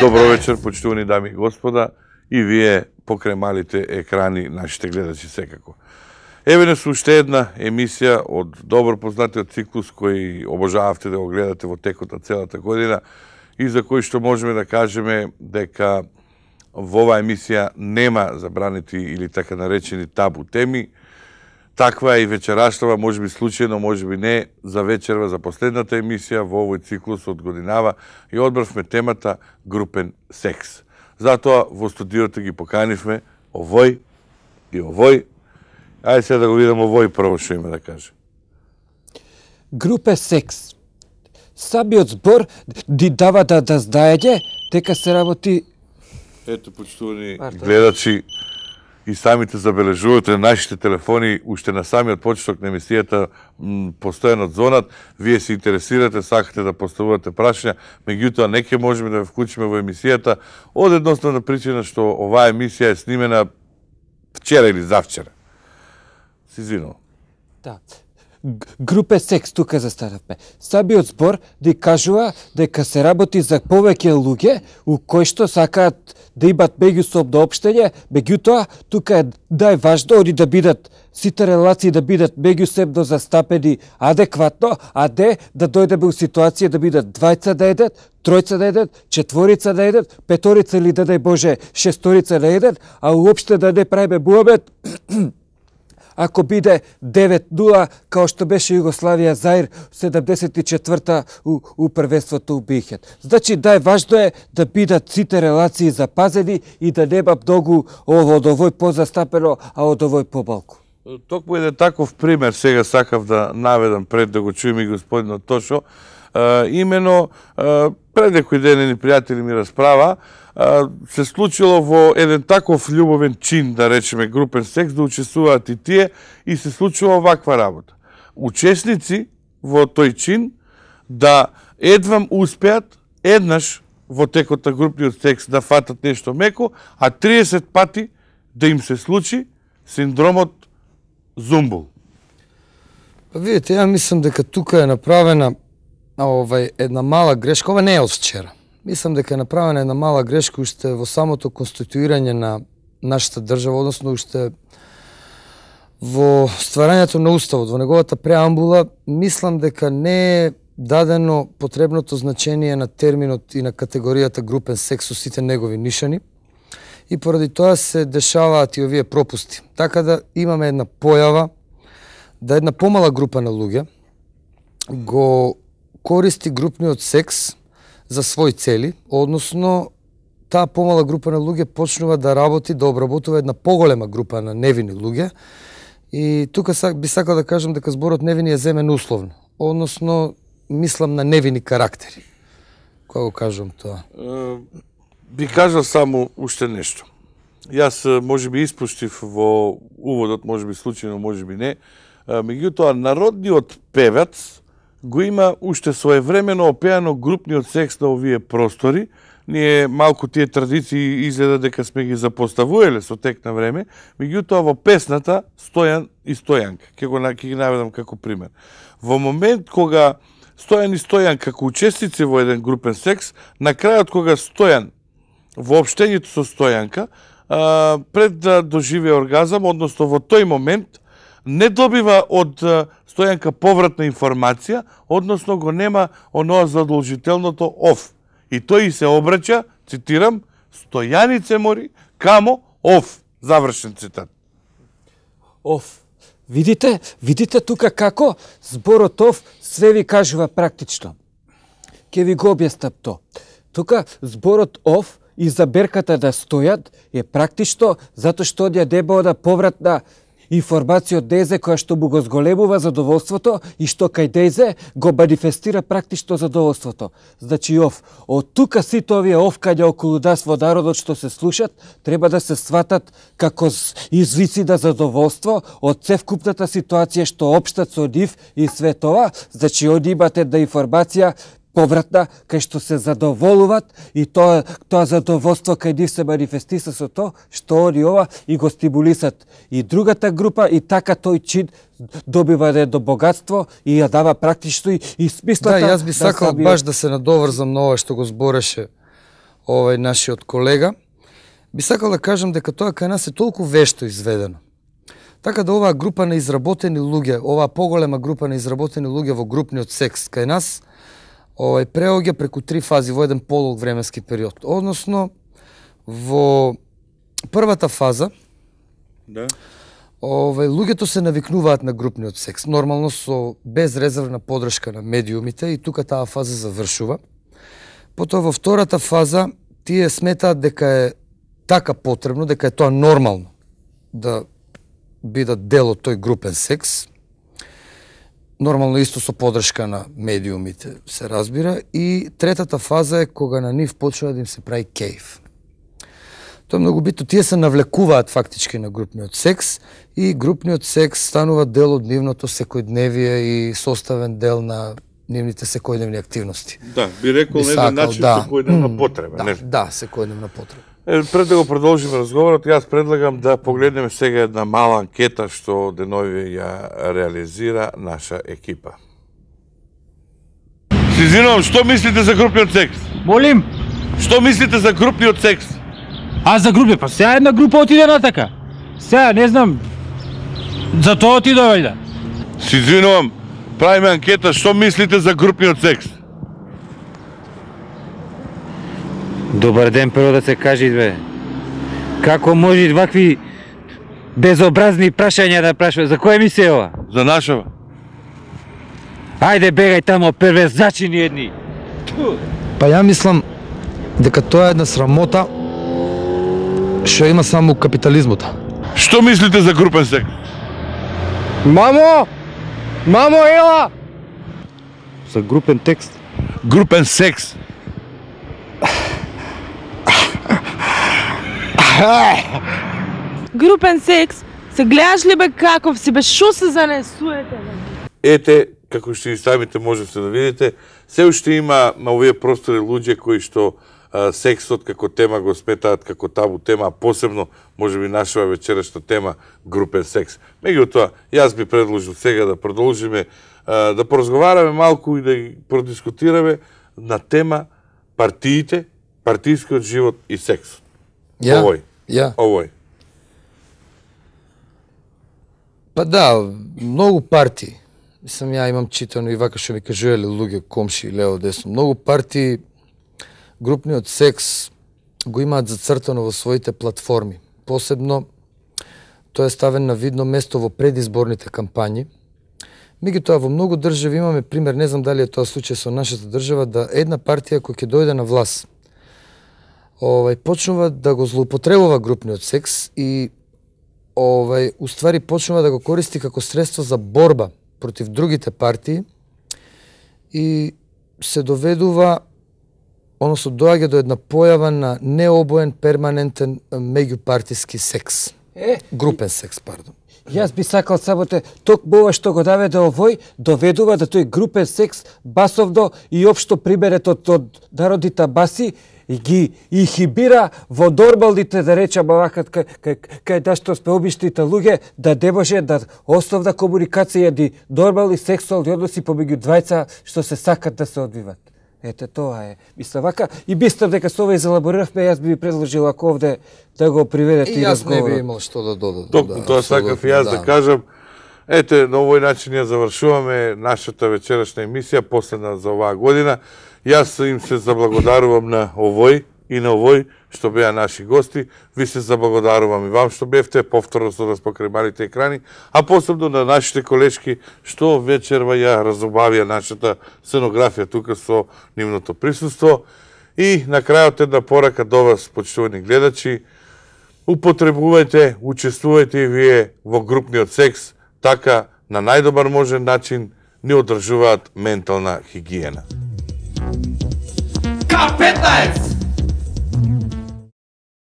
Добро вечер, почитувани дами и господа, и вие покрај малите екрани нашите гледачи секако. Еве не су уште една емисија од добро познатиот циклус кој обожавате да го гледате во текот на целата година и за кој што можеме да кажеме дека во оваа емисија нема забранети или така наречени табу теми, Таква е и вечерашнава, може би случајно, може би не, за вечерва, за последната емисија во овој циклус од годинава и одбравме темата групен секс. Затоа во студиото ги поканивме овој и овој. Ајде сега да го видам овој прво што има да каже. Групе секс. Сабиот збор ди дава да, да знаеѓе дека се работи Ето, почитувани гледачи, и самите забележувате нашите телефони уште на самиот почеток на емисијата постојано звонат, вие се интересирате, сакате да поставувате прашања, меѓутоа не ќе можеме да ве вклучиме во емисијата од едноставна причина што оваа емисија е снимена вчера или завчера. Се извинувам. Да групе секс тука старапе. Сабиот збор да кажува дека се работи за повеќе луѓе у кои што сакаат да имат меѓусобно општење, меѓутоа тука е важно оди да бидат сите релации да бидат меѓусебно застапени адекватно, а де да дојдеме у ситуација да бидат двајца да едат, тројца да едат, четворица да едат, петорица или да дај Боже шесторица да едат, а уопште да не правиме буабет ако биде 9-0, као што беше Југославија Заир 74-та у, у првенството у Бихет. Значи, да е важно е да бидат сите релации запазени и да не бап догу ово од овој позастапено, а од овој побалку. Токму е таков пример сега сакав да наведам пред да го чуем и господинот Тошо имено пред некој ден едни пријатели ми расправа, се случило во еден таков љубовен чин, да речеме, групен секс, да учествуваат и тие, и се случува оваква работа. Учесници во тој чин да едвам успеат еднаш во текот на групниот секс да фатат нешто меко, а 30 пати да им се случи синдромот Зумбул. Па видите, ја мислам дека тука е направена овај, една мала грешка, ова не е од вчера. Мислам дека е направена една мала грешка уште во самото конституирање на нашата држава, односно уште во стварањето на Уставот, во неговата преамбула, мислам дека не е дадено потребното значение на терминот и на категоријата групен секс со сите негови нишани. И поради тоа се дешаваат и овие пропусти. Така да имаме една појава да една помала група на луѓе го користи групниот секс за свој цели, односно таа помала група на луѓе почнува да работи, да обработува една поголема група на невини луѓе. И тука би сакал да кажам дека зборот невини е земен условно, односно мислам на невини карактери. Кога го кажам тоа? Би кажал само уште нешто. Јас може би испуштив во уводот, може би случајно, може би не. Меѓутоа, народниот певец го има уште своевремено опеано групниот секс на овие простори. Ние малку тие традиции изгледа дека сме ги запоставувале со тек на време, меѓутоа во песната Стојан и Стојанка, ќе го ќе ги наведам како пример. Во момент кога Стојан и Стојан како учесници во еден групен секс, на крајот кога Стојан во обштењето со Стојанка пред да доживе оргазам, односно во тој момент не добива од Стојанка повратна информација, односно го нема оноа задолжителното оф. И тој и се обраќа, цитирам, Стојанице мори, камо, оф, Завршен цитат. Оф. Видите, видите тука како зборот оф све ви кажува практично. Ке ви го објаснам то. Тука зборот оф и заберката да стојат е практично затоа што одја ја да повратна Информација од Дејзе која што му го зголемува задоволството и што кај Дејзе го манифестира практично задоволството. Значи ов, од тука сите овие овкања околу нас во народот што се слушат, треба да се сватат како извици да задоволство од цевкупната ситуација што обштат со нив и све тоа, значи од имате да информација повратна, кај што се задоволуваат и тоа, тоа задоволство кај нив се манифестиса со тоа што они ова и го стимулисат и другата група и така тој чин добива да до богатство и ја дава практично и, и смислата. Да, јас би да сакал да баш да се надоврзам на ова што го збореше овој нашиот колега. Би сакал да кажам дека тоа кај нас е толку вешто изведено. Така да оваа група на изработени луѓе, оваа поголема група на изработени луѓе во групниот секс кај нас, овај преоѓа преку три фази во еден полог временски период. Односно во првата фаза да овај луѓето се навикнуваат на групниот секс, нормално со безрезервна подршка на медиумите и тука таа фаза завршува. Потоа во втората фаза тие сметаат дека е така потребно, дека е тоа нормално да бидат дел од тој групен секс, нормално исто со подршка на медиумите се разбира и третата фаза е кога на нив почнува да им се прави кејф. Тоа е многу битно. Тие се навлекуваат фактички на групниот секс и групниот секс станува дел од нивното секојдневие и составен дел на нивните секојдневни активности. Да, би рекол на еден начин да, секојдневна потреба. Да, не? да, секојдневна потреба. Пред да го продолжиме разговорот, јас предлагам да погледнеме сега една мала анкета што денови ја реализира наша екипа. Се што мислите за групниот секс? Молим? Што мислите за групниот секс? А за групи, па сега една група отиде на така. Сега не знам. За тоа отиде, да. Се правиме анкета, што мислите за групниот секс? Добар ден, прво да се кажи, бе. Како може вакви безобразни прашања да прашува? За која мисија ова? За нашава. Ајде бегај тамо, првезначини едни. Па ја мислам дека тоа е една срамота што има само капитализмот. Што мислите за групен сек? Мамо! Мамо, ела! За групен текст? Групен секс. Групен секс, се гледаш ли бе каков си бе, шо се занесуете бе? Ете, како што и самите можете да видите, се уште има на овие простори луѓе кои што а, сексот како тема го сметаат како табу тема, а посебно може би нашава вечерашна тема групен секс. Меѓутоа, јас би предложил сега да продолжиме а, да поразговараме малку и да продискутираме на тема партиите, партијскиот живот и сексот. Ја? Овој. Ја. Овој. Па да, многу партии. Мислам, ја имам читано и вака што ми кажувале луѓе, комши, лево, десно. Многу партии, групниот секс го имаат зацртано во своите платформи. Посебно, тоа е ставен на видно место во предизборните кампањи. тоа во многу држави имаме пример, не знам дали е тоа случај со нашата држава, да една партија која ќе дојде на власт, овај почнува да го злоупотребува групниот секс и овај уствари почнува да го користи како средство за борба против другите партии и се доведува односно доаѓа до една појава на необоен перманентен меѓупартиски секс. Е, групен секс, пардон. Јас би сакал само те токму ова што го да овој доведува да тој групен секс басовно и општо приберет од народите баси и ги и хибира во дорбалдите да рече бавакат кај, кај, кај да што сме обиштите луѓе да дебоже да основна комуникација ди и сексуални односи помеѓу двајца што се сакат да се одвиват. Ете тоа е. Мислам вака и бистам дека со овој изелаборавме, јас би ви предложил ако овде да го приведете и, разговорот. И јас не би имал што да додадам. Да, тоа сакав јас да, да кажам Ете, на овој начин ја завршуваме нашата вечерашна емисија, последна за оваа година. Јас им се заблагодарувам на овој и на овој што беа наши гости. Ви се заблагодарувам и вам што бевте, повторно со нас покрај екрани, а посебно на нашите колешки што вечерва ја разобавија нашата сценографија тука со нивното присуство. И на крајот една порака до вас, почитувани гледачи, употребувајте, учествувајте и вие во групниот секс, така на најдобар можен начин ни одржуваат ментална хигиена. к